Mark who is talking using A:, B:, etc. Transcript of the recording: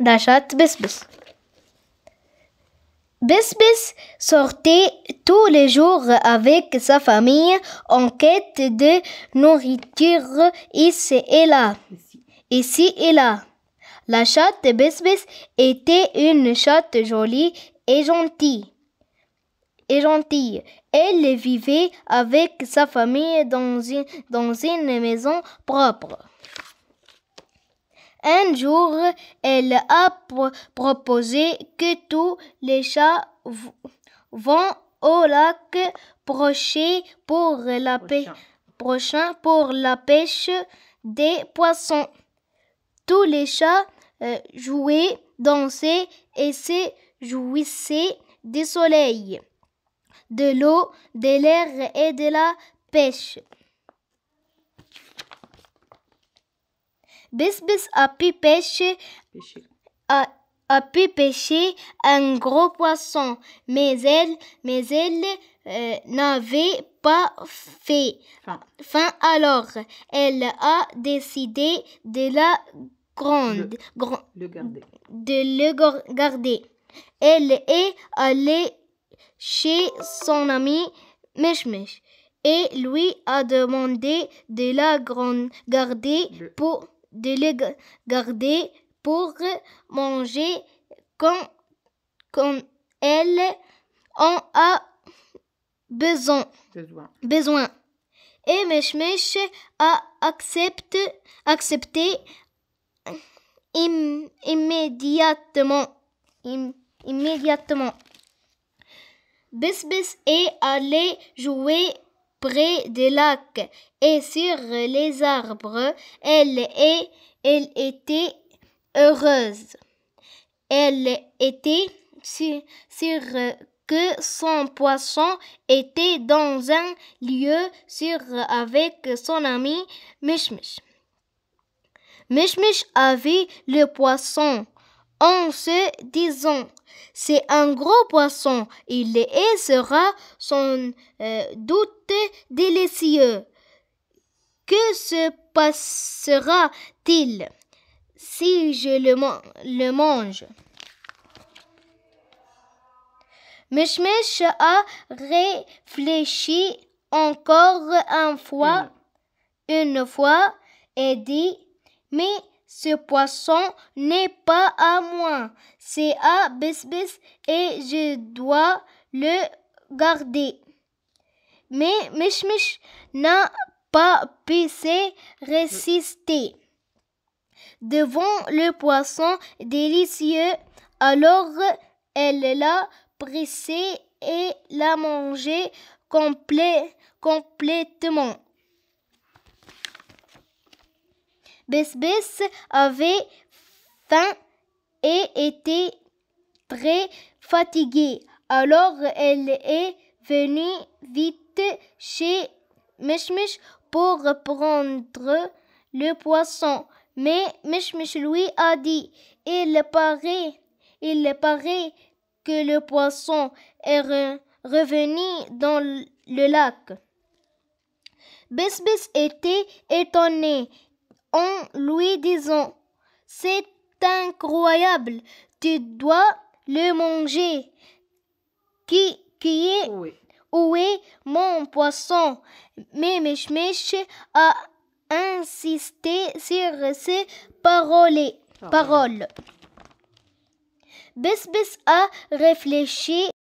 A: d'achat Bisbis. Bisbis sortait tous les jours avec sa famille en quête de nourriture ici et là. Ici et là. La chatte Bisbis était une chatte jolie et gentille. gentille. Elle vivait avec sa famille dans une, dans une maison propre. Un jour, elle a proposé que tous les chats vont au lac prochain pour la, pour la pêche des poissons. Tous les chats euh, jouaient, dansaient et se jouissaient du soleil, de l'eau, de l'air et de la pêche. Bis Bis a pu pêcher, A, pu pêcher un gros poisson, mais elle, mais elle euh, n'avait pas fait fin. Alors, elle a décidé de la grande, le, garder. de le garder. Elle est allée chez son ami Meshmesh et lui a demandé de la garder pour de les garder pour manger quand, quand elle en a besoin. Besoin. Et Meshmesh a accepte, accepté immédiatement. Im, immédiatement. est allé jouer près des lacs et sur les arbres. Elle, elle était heureuse. Elle était sûre que son poisson était dans un lieu sûr avec son ami Mishmish. Mishmish avait le poisson en se disant c'est un gros poisson, il est et sera sans euh, doute délicieux. Que se passera-t-il si je le, mange Meshmesh a réfléchi encore une fois, mm. une fois et dit, mais ce poisson n'est pas à moi, c'est à Besbes et je dois le garder. Mais Mishmish n'a pas pu se résister. Devant le poisson délicieux, alors elle l'a pressé et l'a mangé complètement. bess avait faim et était très fatiguée. Alors elle est venue vite chez Mishmish pour prendre le poisson. Mais Mishmish lui a dit, il paraît, il paraît que le poisson est revenu dans le lac. Besbis était étonné en lui disant C'est incroyable, tu dois le manger. Qui, qui est est mon poisson Mais Mémèche a insisté sur ces paroles. Ah, paroles. bis a réfléchi